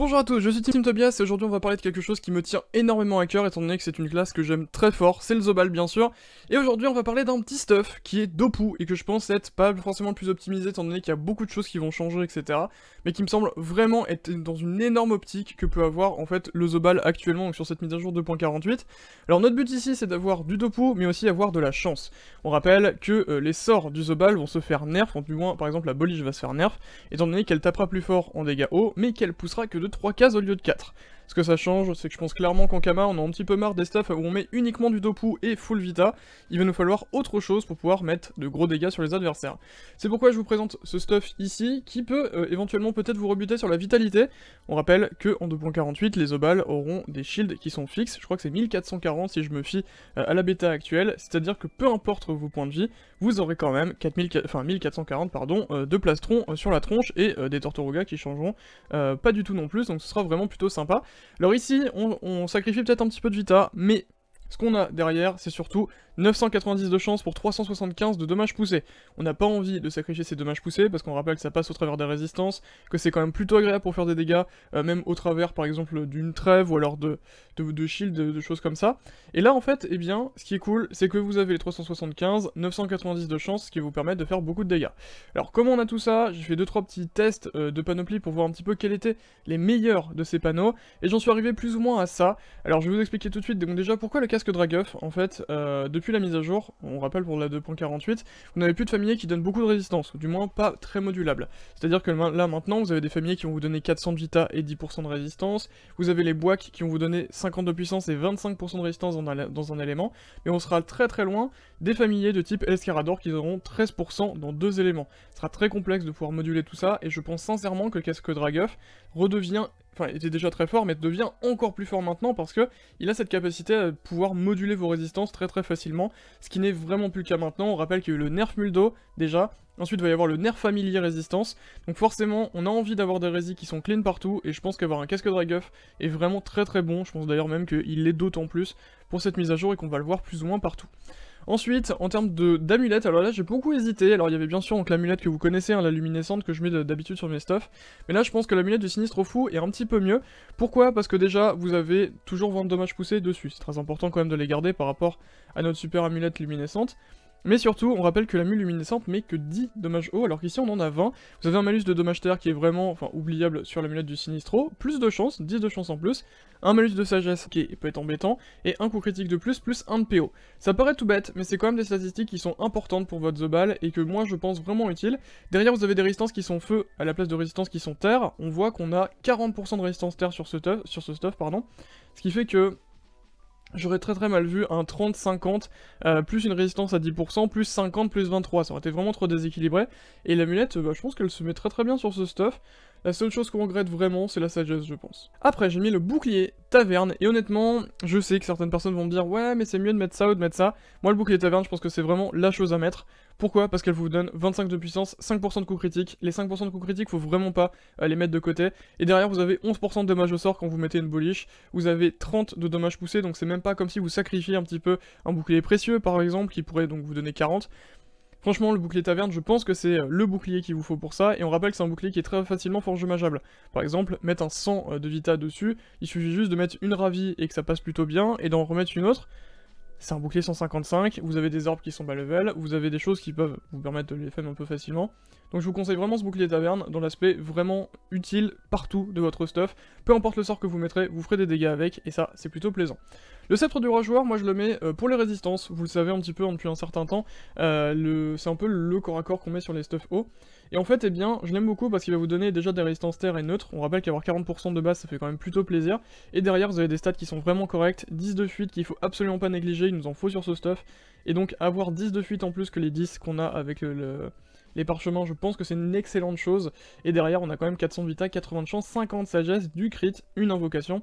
Bonjour à tous, je suis Tim Tobias et aujourd'hui on va parler de quelque chose qui me tient énormément à cœur étant donné que c'est une classe que j'aime très fort, c'est le Zobal bien sûr, et aujourd'hui on va parler d'un petit stuff qui est Dopu et que je pense être pas forcément le plus optimisé étant donné qu'il y a beaucoup de choses qui vont changer etc, mais qui me semble vraiment être dans une énorme optique que peut avoir en fait le Zobal actuellement sur cette mise à jour 2.48. Alors notre but ici c'est d'avoir du Dopu mais aussi avoir de la chance. On rappelle que euh, les sorts du Zobal vont se faire nerf, du moins par exemple la Bolige va se faire nerf, étant donné qu'elle tapera plus fort en dégâts haut mais qu'elle poussera que de 3 cases au lieu de 4. Ce que ça change, c'est que je pense clairement qu'en Kama, on a un petit peu marre des stuffs où on met uniquement du Dopu et Full Vita. Il va nous falloir autre chose pour pouvoir mettre de gros dégâts sur les adversaires. C'est pourquoi je vous présente ce stuff ici, qui peut euh, éventuellement peut-être vous rebuter sur la vitalité. On rappelle que en 2.48, les Obals auront des shields qui sont fixes. Je crois que c'est 1440 si je me fie euh, à la bêta actuelle. C'est-à-dire que peu importe vos points de vie, vous aurez quand même 4000, 1440 pardon, euh, de plastron sur la tronche et des Tortoruga qui changeront pas du tout non plus. Donc ce sera vraiment plutôt sympa. Alors ici, on, sacrifie peut-être un petit peu de Vita, mais ce qu'on a derrière, c'est surtout 990 de chance pour 375 de dommages poussés. On n'a pas envie de sacrifier ces dommages poussés, parce qu'on rappelle que ça passe au travers des résistances, que c'est quand même plutôt agréable pour faire des dégâts, euh, même au travers, par exemple, d'une trêve, ou alors de, de, shield, de, choses comme ça. Et là, en fait, eh bien, ce qui est cool, c'est que vous avez les 375, 990 de chance, ce qui vous permet de faire beaucoup de dégâts. Alors, comment on a tout ça J'ai fait 2-3 petits tests euh, de panoplie pour voir un petit peu quels étaient les meilleurs de ces panneaux, et j'en suis arrivé plus ou moins à ça. Alors, je vais vous expliquer tout de suite, donc déjà, pourquoi le casque Draguff, en fait, euh, depuis la mise à jour, on rappelle pour la 2.48, vous n'avez plus de familiers qui donnent beaucoup de résistance, du moins pas très modulable. C'est-à-dire que là maintenant, vous avez des familiers qui vont vous donner 400 de vita et 10% de résistance, vous avez les boîtes qui vont vous donner 50 de puissance et 25% de résistance dans un, élément, mais on sera très très loin des familiers de type Escarador qui auront 13% dans deux éléments. Ce sera très complexe de pouvoir moduler tout ça, et je pense sincèrement que le casque Draguff redevient enfin, était déjà très fort, mais devient encore plus fort maintenant parce que il a cette capacité à pouvoir moduler vos résistances très très facilement, ce qui n'est vraiment plus le cas maintenant. On rappelle qu'il y a eu le nerf Muldo déjà, Ensuite, il va y avoir le nerf familier résistance. Donc forcément, on a envie d'avoir des résis qui sont clean partout, et je pense qu'avoir un casque Draguff est vraiment très très bon. Je pense d'ailleurs même qu'il l'est d'autant plus pour cette mise à jour et qu'on va le voir plus ou moins partout. Ensuite, en termes d'amulettes, alors là j'ai beaucoup hésité, alors il y avait bien sûr l'amulette que vous connaissez, hein, la luminescente que je mets d'habitude sur mes stuffs, mais là je pense que l'amulette du sinistre fou est un petit peu mieux. Pourquoi Parce que déjà vous avez toujours 20 dommages poussés dessus, c'est très important quand même de les garder par rapport à notre super amulette luminescente. Mais surtout, on rappelle que la mule luminescente met que 10 dommages hauts, alors qu'ici on en a 20. Vous avez un malus de dommage terre qui est vraiment, enfin, oubliable sur la mulette du sinistro, plus de chance, 10 de chance en plus, un malus de sagesse qui peut être embêtant, et un coup critique de plus, plus un de PO. Ça paraît tout bête, mais c'est quand même des statistiques qui sont importantes pour votre The Ball, et que moi je pense vraiment utile Derrière vous avez des résistances qui sont feu, à la place de résistances qui sont terre, on voit qu'on a 40% de résistance terre sur ce, stuff, sur ce stuff, pardon, ce qui fait que j'aurais très très mal vu un 30-50, euh, plus une résistance à 10%, plus 50, plus 23, ça aurait été vraiment trop déséquilibré, et l'amulette, euh, bah, je pense qu'elle se met très très bien sur ce stuff, la seule chose qu'on regrette vraiment, c'est la sagesse, je pense. Après, j'ai mis le bouclier taverne, et honnêtement, je sais que certaines personnes vont me dire « Ouais, mais c'est mieux de mettre ça ou de mettre ça ». Moi, le bouclier taverne, je pense que c'est vraiment la chose à mettre. Pourquoi Parce qu'elle vous donne 25 de puissance, 5% de coups critiques. Les 5% de coups critiques, faut vraiment pas euh, les mettre de côté. Et derrière, vous avez 11% de dommages au sort quand vous mettez une boliche. Vous avez 30 de dommages poussés, donc c'est même pas comme si vous sacrifiez un petit peu un bouclier précieux, par exemple, qui pourrait donc vous donner 40. Franchement, le bouclier taverne, je pense que c'est euh, le bouclier qu'il vous faut pour ça, et on rappelle que c'est un bouclier qui est très facilement forgemageable. Par exemple, mettre un 100 euh, de vita dessus, il suffit juste de mettre une ravie et que ça passe plutôt bien, et d'en remettre une autre, c'est un bouclier 155, vous avez des orbes qui sont bas level, vous avez des choses qui peuvent vous permettre de les faire un peu facilement. Donc je vous conseille vraiment ce bouclier taverne dans l'aspect vraiment utile partout de votre stuff. Peu importe le sort que vous mettrez, vous ferez des dégâts avec, et ça c'est plutôt plaisant. Le sceptre du roi joueur, moi je le mets euh, pour les résistances, vous le savez un petit peu depuis un certain temps, euh, le... c'est un peu le corps à corps qu'on met sur les stuffs hauts. Et en fait, eh bien, je l'aime beaucoup parce qu'il va vous donner déjà des résistances terre et neutre. On rappelle qu'avoir 40% de base, ça fait quand même plutôt plaisir. Et derrière, vous avez des stats qui sont vraiment correctes, 10 de fuite qu'il faut absolument pas négliger, il nous en faut sur ce stuff. Et donc, avoir 10 de fuite en plus que les 10 qu'on a avec euh, les parchemins, je pense que c'est une excellente chose. Et derrière, on a quand même 400 vita, 80 de chance, 50 sagesse, du crit, une invocation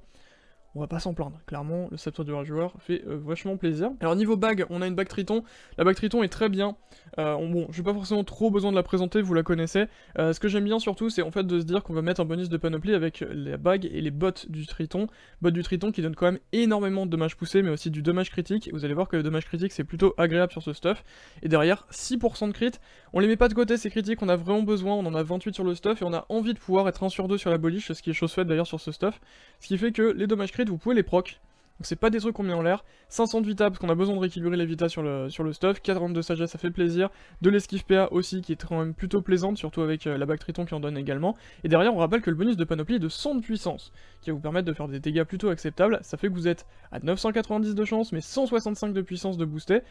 on va pas s'en plaindre. Clairement, le sceptre du joueur fait euh, vachement plaisir. Alors niveau bague, on a une bague Triton. La bague Triton est très bien. Bon, euh, bon, j'ai pas forcément trop besoin de la présenter, vous la connaissez. Euh, ce que j'aime bien surtout, c'est en fait de se dire qu'on va mettre un bonus de panoplie avec la bague et les bottes du Triton. Bottes du Triton qui donnent quand même énormément de dommages poussés, mais aussi du dommage critique. vous allez voir que le dommage critique, c'est plutôt agréable sur ce stuff. Et derrière, 6% de crit. On les met pas de côté, ces critiques, on a vraiment besoin. On en a 28 sur le stuff et on a envie de pouvoir être 1 sur 2 sur la boliche, ce qui est chose faite d'ailleurs sur ce stuff. Ce qui fait que les dommages vous pouvez les proc. Donc c'est pas des trucs qu'on met en l'air. 500 de Vita, parce qu'on a besoin de rééquilibrer les Vita sur le, sur le stuff. 40 de Sagesse, ça fait plaisir. De l'esquive PA aussi, qui est quand même plutôt plaisante, surtout avec euh, la bac Triton qui en donne également. Et derrière, on rappelle que le bonus de Panoplie est de 100 de puissance, qui va vous permettre de faire des dégâts plutôt acceptables. Ça fait que vous êtes à 990 de chance, mais 165 de puissance de booster.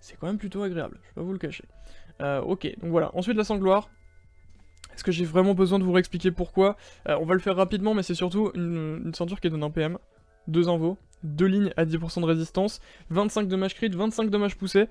C'est quand même plutôt agréable, je vais pas vous le cacher. Euh, ok, donc voilà. Ensuite, la sangloire. Est-ce que j'ai vraiment besoin de vous réexpliquer pourquoi euh, On va le faire rapidement, mais c'est surtout une, ceinture qui donne un PM. 2 invos, 2 lignes à 10% de résistance, 25 dommages crit, 25 dommages poussés,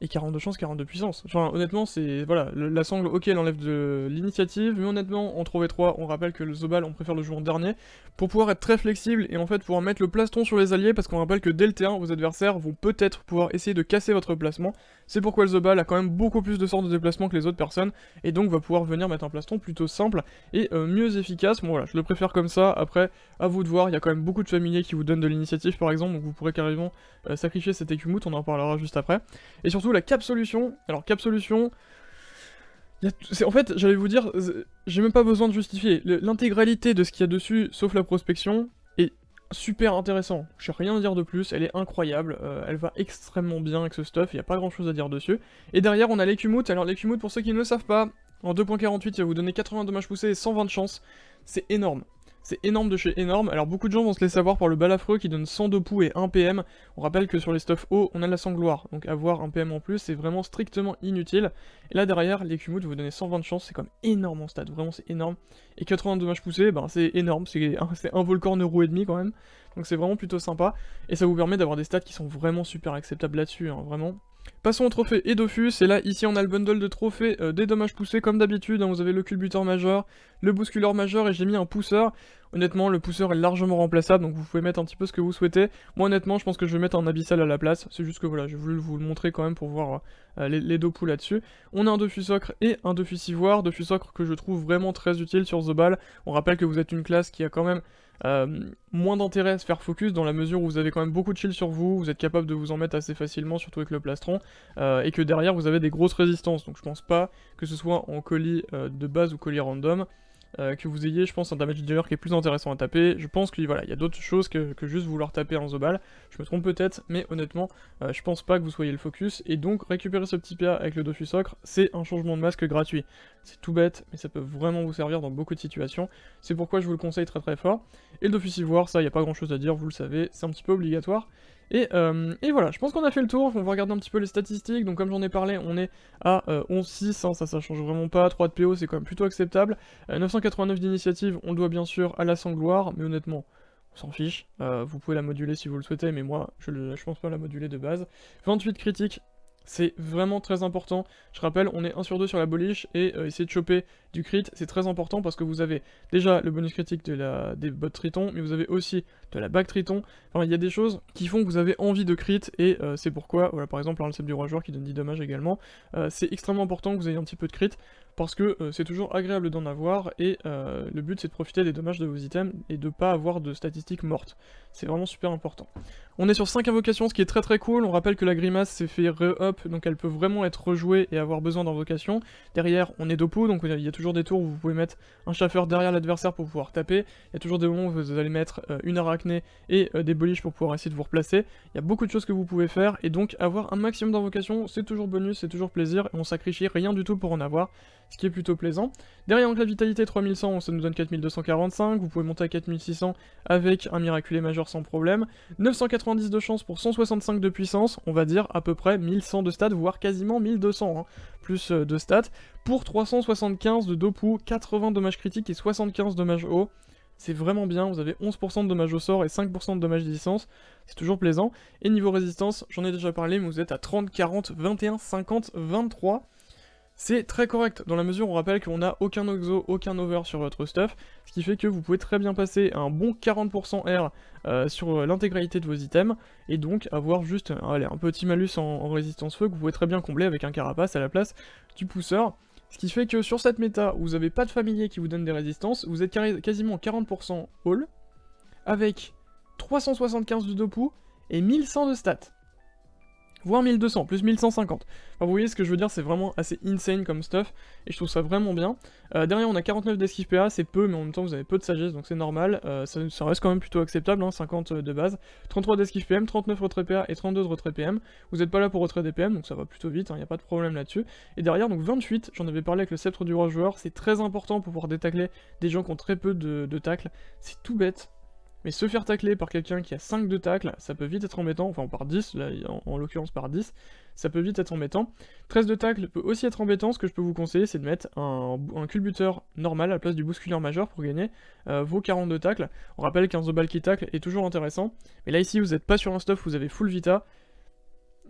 et 42 chances, 42 puissance. Enfin, honnêtement, c'est... Voilà, la sangle, ok, elle enlève de l'initiative, mais honnêtement, en 3v3, on rappelle que le Zobal, on préfère le jouer en dernier, pour pouvoir être très flexible et en fait pouvoir mettre le plastron sur les alliés, parce qu'on rappelle que dès le T1, vos adversaires vont peut-être pouvoir essayer de casser votre placement, c'est pourquoi le a quand même beaucoup plus de sorts de déplacement que les autres personnes, et donc va pouvoir venir mettre un ton plutôt simple et euh, mieux efficace. Bon voilà, je le préfère comme ça, après, à vous de voir, il y a quand même beaucoup de familiers qui vous donnent de l'initiative par exemple, donc vous pourrez carrément euh, sacrifier cet écumoute, on en parlera juste après. Et surtout la cap solution, alors cap solution... En fait, j'allais vous dire, j'ai même pas besoin de justifier. L'intégralité de ce qu'il y a dessus, sauf la prospection, super intéressant, je sais rien à dire de plus, elle est incroyable, euh, elle va extrêmement bien avec ce stuff, il n'y a pas grand chose à dire dessus. Et derrière on a l'écumute, alors l'écumute pour ceux qui ne le savent pas, en 2.48 il va vous donner 80 dommages poussés et 120 de chance, c'est énorme. C'est énorme de chez énorme. Alors beaucoup de gens vont se laisser savoir par le balafreux qui donne 100 poux et 1 PM. On rappelle que sur les stuffs haut, on a la sangloire. Donc avoir un PM en plus, c'est vraiment strictement inutile. Et là derrière, les vous donner 120 chances, chance, c'est comme énorme en stade. Vraiment c'est énorme. Et 80 dommages poussés, ben, c'est énorme. C'est un, un volcan euro et demi quand même. Donc c'est vraiment plutôt sympa. Et ça vous permet d'avoir des stats qui sont vraiment super acceptables là-dessus. Hein, vraiment, Passons au trophée dofus, et là ici on a le bundle de trophées euh, des dommages poussés comme d'habitude, hein, vous avez le culbuteur majeur, le bousculeur majeur et j'ai mis un pousseur. Honnêtement le pousseur est largement remplaçable donc vous pouvez mettre un petit peu ce que vous souhaitez. Moi honnêtement je pense que je vais mettre un abyssal à la place, c'est juste que voilà je voulais vous le montrer quand même pour voir euh, les, deux pouls là-dessus. On a un Dofus Ocre et un Dofus Ivoire, Dofus Ocre que je trouve vraiment très utile sur The Ball. On rappelle que vous êtes une classe qui a quand même... Euh, moins d'intérêt à se faire focus dans la mesure où vous avez quand même beaucoup de shield sur vous, vous êtes capable de vous en mettre assez facilement, surtout avec le plastron. Euh, et que derrière vous avez des grosses résistances. Donc je pense pas que ce soit en colis euh, de base ou colis random. Euh, que vous ayez, je pense, un damage dealer qui est plus intéressant à taper. Je pense qu'il voilà, y a d'autres choses que, juste vouloir taper en Zobal. Je me trompe peut-être, mais honnêtement, je pense pas que vous soyez le focus. Et donc, récupérer ce petit PA avec le Dofus Ocre, c'est un changement de masque gratuit. C'est tout bête, mais ça peut vraiment vous servir dans beaucoup de situations. C'est pourquoi je vous le conseille très très fort. Et le Dofus Ivoire, ça, il n'y a pas grand chose à dire, vous le savez, c'est un petit peu obligatoire. Euh, et, voilà, je pense qu'on a fait le tour, on va regarder un petit peu les statistiques, donc comme j'en ai parlé, on est à 11-6, euh, hein, ça ça change vraiment pas, 3 de PO c'est quand même plutôt acceptable, 989 euh, d'initiative, on le doit bien sûr à la sangloire, mais honnêtement, on s'en fiche, vous pouvez la moduler si vous le souhaitez, mais moi, je, le, je pense pas la moduler de base, 28 critiques, c'est vraiment très important. Je rappelle, on est 1 sur 2 sur la boliche et euh, essayer de choper du crit, c'est très important parce que vous avez déjà le bonus critique de la, des bottes Triton, mais vous avez aussi de la back Triton. il y a des choses qui font que vous avez envie de crit et euh, c'est pourquoi, voilà, par exemple, le du roi joueur qui donne 10 dommages également, euh, c'est extrêmement important que vous ayez un petit peu de crit parce que euh, c'est toujours agréable d'en avoir, et euh, le but c'est de profiter des dommages de vos items, et de ne pas avoir de statistiques mortes. C'est vraiment super important. On est sur 5 invocations, ce qui est très très cool, on rappelle que la grimace s'est fait re-up, donc elle peut vraiment être rejouée et avoir besoin d'invocations. Derrière, on est dopo, donc euh, il y a toujours des tours où vous pouvez mettre un chaffeur derrière l'adversaire pour pouvoir taper, il y a toujours des moments où vous allez mettre une arachnée et des boliches pour pouvoir essayer de vous replacer, il y a beaucoup de choses que vous pouvez faire, et donc avoir un maximum d'invocations, c'est toujours bonus, c'est toujours plaisir, et on sacrifie rien du tout pour en avoir, ce qui est plutôt plaisant. Derrière donc la vitalité 3100, ça nous donne 4245, vous pouvez monter à 4600 avec un miraculé majeur sans problème. 990 de chance pour 165 de puissance, on va dire à peu près 1100 de stats, voire quasiment 1200, hein. plus euh, de stats. Pour 375 de dopou, 80 dommages critiques et 75 dommages hauts c'est vraiment bien, vous avez 11% de dommages au sort et 5% de dommages de distance, c'est toujours plaisant. Et niveau résistance, j'en ai déjà parlé, mais vous êtes à 30, 40, 21, 50, 23, c'est très correct, dans la mesure où on rappelle qu'on n'a aucun oxo, aucun over sur votre stuff, ce qui fait que vous pouvez très bien passer un bon 40% R euh, sur l'intégralité de vos items, et donc avoir juste un petit malus en, résistance feu que vous pouvez très bien combler avec un carapace à la place du pousseur, ce qui fait que sur cette méta, vous n'avez pas de familier qui vous donne des résistances, vous êtes quasiment 40% all, avec 375 de dopou et 1100 de stats voire 1200, plus 1150. Enfin, vous voyez ce que je veux dire, c'est vraiment assez insane comme stuff, et je trouve ça vraiment bien. Euh, derrière, on a 49 d'esquive PA, c'est peu, mais en même temps, vous avez peu de sagesse, donc c'est normal, euh, ça, reste quand même plutôt acceptable, 50 hein, euh, de base. 33 d'esquive PM, 39 retrait PA et 32 de retrait PM. Vous n'êtes pas là pour retrait DPM, donc ça va plutôt vite, il hein, n'y a pas de problème là-dessus. Et derrière, donc 28, j'en avais parlé avec le sceptre du roi joueur, c'est très important pour pouvoir détacler des gens qui ont très peu de, de c'est tout bête, mais se faire tacler par quelqu'un qui a 5 de tacle, ça peut vite être embêtant, enfin par 10, en, l'occurrence par 10, ça peut vite être embêtant. 13 de tacle peut aussi être embêtant, ce que je peux vous conseiller c'est de mettre un, culbuteur normal à la place du bousculeur majeur pour gagner euh, vos 42 tacles. On rappelle qu'un Zobal qui tacle est toujours intéressant, mais là ici vous n'êtes pas sur un stuff, vous avez full vita,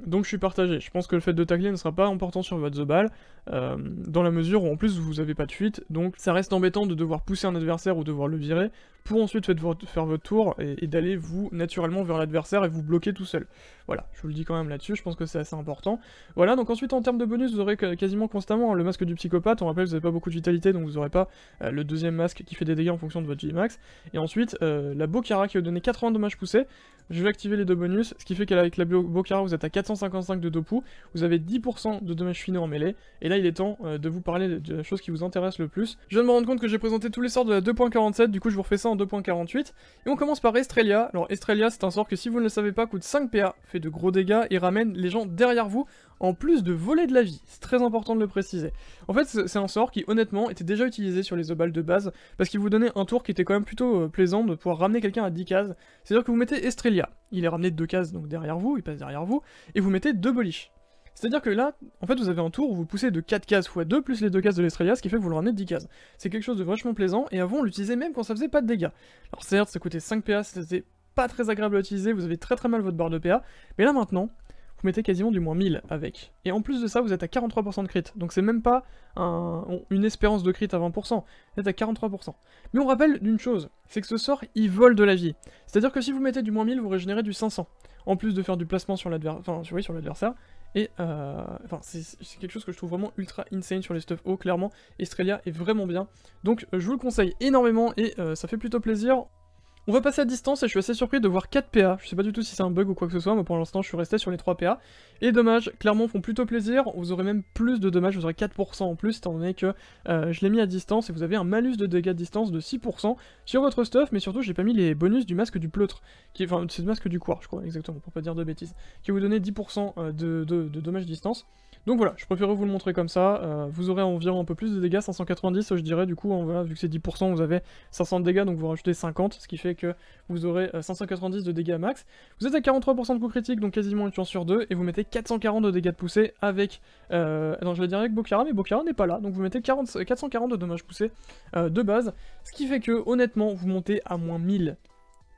donc je suis partagé. Je pense que le fait de tacler ne sera pas important sur votre The Ball, euh, dans la mesure où en plus vous n'avez pas de fuite, donc ça reste embêtant de devoir pousser un adversaire ou devoir le virer, pour ensuite faire votre tour et, d'aller vous naturellement vers l'adversaire et vous bloquer tout seul. Voilà, je vous le dis quand même là-dessus, je pense que c'est assez important. Voilà, donc ensuite en termes de bonus, vous aurez quasiment constamment hein, le masque du psychopathe, on rappelle vous n'avez pas beaucoup de vitalité, donc vous n'aurez pas euh, le deuxième masque qui fait des dégâts en fonction de votre G-Max. Et ensuite, euh, la Bokara qui va donner 80 dommages poussés, je vais activer les deux bonus, ce qui fait qu'avec la Bokara, vous êtes à 455 de Dopu, vous avez 10% de dommages finaux en mêlée, et là il est temps euh, de vous parler de la chose qui vous intéresse le plus. Je viens de me rendre compte que j'ai présenté tous les sorts de la 2.47, du coup je vous refais ça en 2.48, et on commence par Estrelia. Alors Estrelia, c'est un sort que si vous ne le savez pas, coûte 5 PA, fait de gros dégâts, et ramène les gens derrière vous en plus de voler de la vie. C'est très important de le préciser. En fait, c'est un sort qui, honnêtement, était déjà utilisé sur les obals de base, parce qu'il vous donnait un tour qui était quand même plutôt euh, plaisant de pouvoir ramener quelqu'un à 10 cases. C'est-à-dire que vous mettez Estrelia, il est ramené de 2 cases, donc derrière vous, il passe derrière vous, et vous mettez 2 boliches. C'est-à-dire que là, en fait, vous avez un tour où vous poussez de 4 cases x 2 plus les 2 cases de l'Estrelia, ce qui fait que vous le ramenez de 10 cases. C'est quelque chose de vachement plaisant, et avant, on l'utilisait même quand ça faisait pas de dégâts. Alors certes, ça coûtait 5 PA, c'était pas très agréable à utiliser, vous avez très très mal votre barre de PA, mais là maintenant, vous mettez quasiment du moins 1000 avec. Et en plus de ça, vous êtes à 43% de crit, donc c'est même pas une espérance de crit à 20%, vous êtes à 43%. Mais on rappelle d'une chose, c'est que ce sort, il vole de la vie. C'est-à-dire que si vous mettez du moins 1000, vous régénérez du 500, en plus de faire du placement sur l'adversaire, enfin, sur l'adversaire, et euh, enfin, c'est quelque chose que je trouve vraiment ultra insane sur les stuff haut clairement. Estrelia est vraiment bien. Donc je vous le conseille énormément et euh, ça fait plutôt plaisir. On va passer à distance et je suis assez surpris de voir 4 PA. Je sais pas du tout si c'est un bug ou quoi que ce soit, mais pour l'instant je suis resté sur les 3 PA. Et dommage, clairement font plutôt plaisir, vous aurez même plus de dommages, vous aurez 4% en plus, étant donné que euh, je l'ai mis à distance et vous avez un malus de dégâts de distance de 6% sur votre stuff, mais surtout j'ai pas mis les bonus du masque du pleutre, qui, enfin c'est le masque du coir je crois, exactement, pour pas dire de bêtises, qui vous donnait 10% euh, de, de, de distance. Donc voilà, je préférais vous le montrer comme ça, euh, vous aurez environ un peu plus de dégâts, 590 je dirais, du coup, vu que c'est 10%, vous avez 500 dégâts, donc vous rajoutez 50, ce qui fait que vous aurez 590 euh, de dégâts max. Vous êtes à 43% de coup critique, donc quasiment une chance sur deux, et vous mettez 440 de dégâts de poussée avec... Euh, non, je vais dire avec Bokara, mais Bokara n'est pas là, donc vous mettez 40, 440 de dommages poussés de base, ce qui fait que, honnêtement, vous montez à moins 1000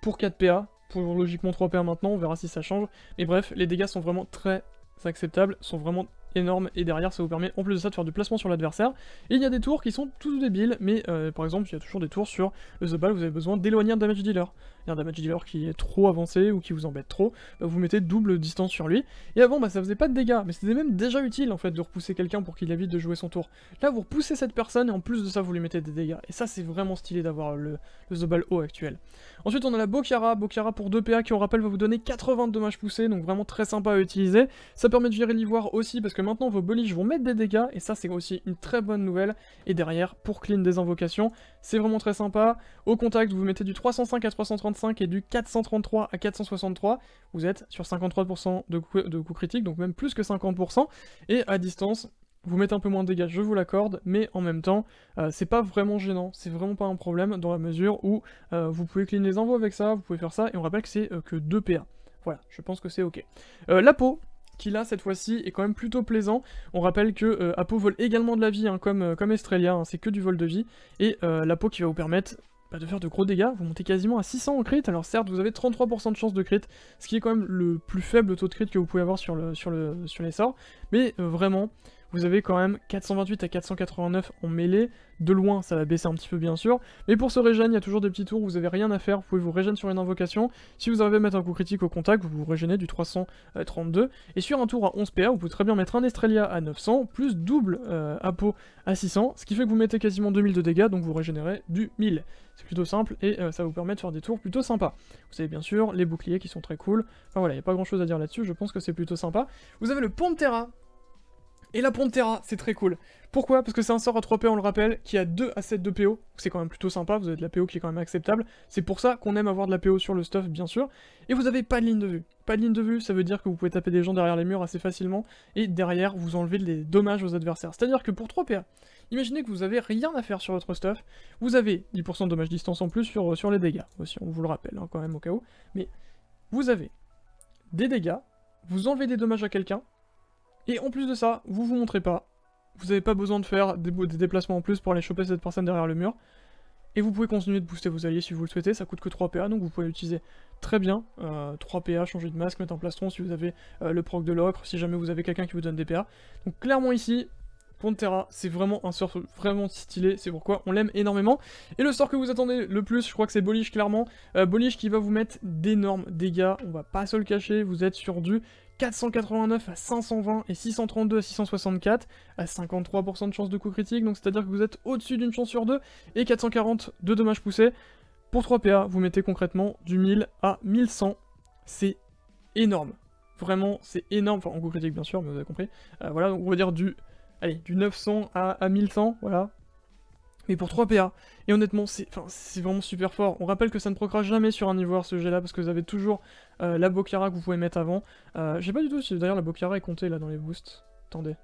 pour 4 PA, pour logiquement 3 PA maintenant, on verra si ça change, mais bref, les dégâts sont vraiment très acceptables, sont vraiment énorme et derrière ça vous permet en plus de ça de faire du placement sur l'adversaire. Et il y a des tours qui sont tous débiles, mais euh, par exemple il y a toujours des tours sur The Ball, vous avez besoin d'éloigner un damage dealer damage dealer qui est trop avancé ou qui vous embête trop, bah, vous mettez double distance sur lui. Et avant, bah, ça faisait pas de dégâts, mais c'était même déjà utile en fait de repousser quelqu'un pour qu'il évite de jouer son tour. Là, vous repoussez cette personne et en plus de ça, vous lui mettez des dégâts. Et ça, c'est vraiment stylé d'avoir le, le Zobal O actuel. Ensuite, on a la Bokara. Bokara pour 2 PA qui, on rappelle, va vous donner 80 de dommages poussés, donc vraiment très sympa à utiliser. Ça permet de virer l'ivoire aussi parce que maintenant vos boliches vont mettre des dégâts et ça, c'est aussi une très bonne nouvelle. Et derrière, pour clean des invocations, c'est vraiment très sympa. Au contact, vous mettez du 305 à 335 et du 433 à 463, vous êtes sur 53% de coups de critiques, donc même plus que 50%, et à distance, vous mettez un peu moins de dégâts, je vous l'accorde, mais en même temps, euh, c'est pas vraiment gênant, c'est vraiment pas un problème dans la mesure où euh, vous pouvez clean les envois avec ça, vous pouvez faire ça, et on rappelle que c'est euh, que 2 PA. Voilà, je pense que c'est ok. la peau, qui là cette fois-ci est quand même plutôt plaisant. On rappelle que Apo vole également de la vie hein, comme, comme Estrelia, hein, c'est que du vol de vie, et la peau qui va vous permettre bah, de faire de gros dégâts. Vous montez quasiment à 600 en crit. Alors certes, vous avez 33% de chance de crit, ce qui est quand même le plus faible taux de crit que vous pouvez avoir sur, le, sur, le, sur les sorts. Mais euh, vraiment, vous avez quand même 428 à 489 en mêlée. De loin, ça va baisser un petit peu bien sûr. Mais pour se régène, il y a toujours des petits tours vous avez rien à faire. Vous pouvez vous régène sur une invocation. Si vous arrivez à mettre un coup critique au contact, vous vous régénez du 332. Et sur un tour à 11 PA, vous pouvez très bien mettre un Estrelia à 900, plus double à euh, Apo à 600. Ce qui fait que vous mettez quasiment 2000 de dégâts, donc vous régénérez du 1000. C'est plutôt simple et euh, ça vous permet de faire des tours plutôt sympas. Vous avez bien sûr les boucliers qui sont très cool. Enfin voilà, il n'y a pas grand chose à dire là-dessus, je pense que c'est plutôt sympa. Vous avez le Pont de Terra et la Terra, c'est très cool. Pourquoi Parce que c'est un sort à 3 p, on le rappelle, qui a 2 à 7 de PO. C'est quand même plutôt sympa, vous avez de la PO qui est quand même acceptable. C'est pour ça qu'on aime avoir de la PO sur le stuff, bien sûr. Et vous avez pas de ligne de vue. Pas de ligne de vue, ça veut dire que vous pouvez taper des gens derrière les murs assez facilement. Et derrière, vous enlevez des dommages aux adversaires. C'est-à-dire que pour 3 PA, imaginez que vous avez rien à faire sur votre stuff. Vous avez 10% de dommages distance en plus sur, euh, sur les dégâts. Aussi, on vous le rappelle hein, quand même au cas où. Mais vous avez des dégâts, vous enlevez des dommages à quelqu'un, et en plus de ça, vous vous montrez pas. Vous n'avez pas besoin de faire des, déplacements en plus pour aller choper cette personne derrière le mur. Et vous pouvez continuer de booster vos alliés si vous le souhaitez, ça coûte que 3 PA, donc vous pouvez l'utiliser très bien. 3 euh, PA, changer de masque, mettre un plastron si vous avez euh, le proc de l'ocre, si jamais vous avez quelqu'un qui vous donne des PA. Donc clairement ici, Terra, c'est vraiment un sort vraiment stylé, c'est pourquoi on l'aime énormément. Et le sort que vous attendez le plus, je crois que c'est Bolish clairement. Euh, Bolish qui va vous mettre d'énormes dégâts, on va pas se le cacher, vous êtes surdu. 489 à 520 et 632 à 664 à 53% de chance de coup critique, donc c'est-à-dire que vous êtes au-dessus d'une chance sur deux et 440 de dommages poussés. Pour 3 PA, vous mettez concrètement du 1000 à 1100, c'est énorme. Vraiment, c'est énorme, enfin en coup critique bien sûr, mais vous avez compris. Euh, voilà, donc on va dire du, du 900 à, à 1100, voilà, mais pour 3 PA. Et honnêtement, c'est vraiment super fort. On rappelle que ça ne progresse jamais sur un ivoire ce jet-là, parce que vous avez toujours euh, la Bokara que vous pouvez mettre avant. Euh, j'ai pas du tout si d'ailleurs la Bokara est comptée là dans les boosts. Attendez.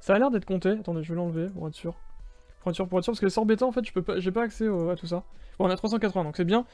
Ça a l'air d'être compté. Attendez, je vais l'enlever pour être sûr. Pour être sûr, pour être sûr, parce que les bêta en fait, je peux pas, j'ai pas accès à tout ça. Bon, on a 380, donc c'est bien.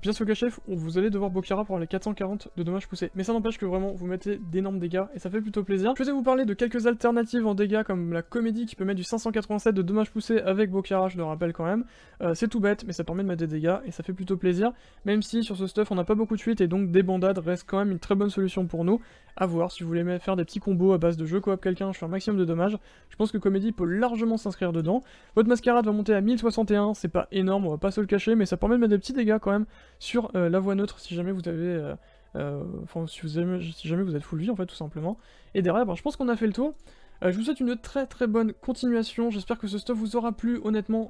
Bien sûr, chef, vous allez devoir Bokara pour les 440 de dommages poussés. Mais ça n'empêche que vraiment, vous mettez d'énormes dégâts et ça fait plutôt plaisir. Je vais vous parler de quelques alternatives en dégâts comme la comédie qui peut mettre du 587 de dommages poussés avec Bokara, je le rappelle quand même. Euh, c'est tout bête, mais ça permet de mettre des dégâts et ça fait plutôt plaisir. Même si sur ce stuff, on n'a pas beaucoup de suite et donc des bandades restent quand même une très bonne solution pour nous à voir, si vous voulez faire des petits combos à base de jeu coop quelqu'un, je fais un maximum de dommages, je pense que Comédie peut largement s'inscrire dedans. Votre mascarade va monter à 1061, c'est pas énorme, on va pas se le cacher, mais ça permet de mettre des petits dégâts quand même sur euh, la voie neutre si jamais vous avez... Euh, euh, enfin, si, jamais vous êtes full vie en fait tout simplement. Et derrière, ben, je pense qu'on a fait le tour. je vous souhaite une très très bonne continuation, j'espère que ce stuff vous aura plu, honnêtement,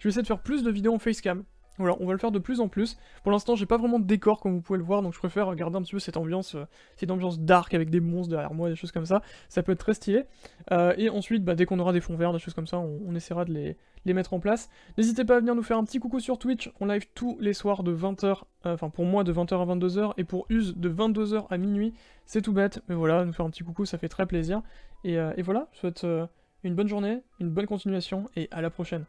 je vais essayer de faire plus de vidéos en facecam, voilà, on va le faire de plus en plus. Pour l'instant, j'ai pas vraiment de décor, comme vous pouvez le voir, donc je préfère garder un petit peu cette ambiance, euh, cette ambiance dark avec des monstres derrière moi, des choses comme ça. Ça peut être très stylé. Euh, et ensuite, bah, dès qu'on aura des fonds verts, des choses comme ça, on, essaiera de les, mettre en place. N'hésitez pas à venir nous faire un petit coucou sur Twitch. On live tous les soirs de 20h, euh, enfin pour moi de 20h à 22h, et pour Use de 22h à minuit. C'est tout bête, mais voilà, nous faire un petit coucou, ça fait très plaisir. Et, et voilà, je souhaite une bonne journée, une bonne continuation, et à la prochaine.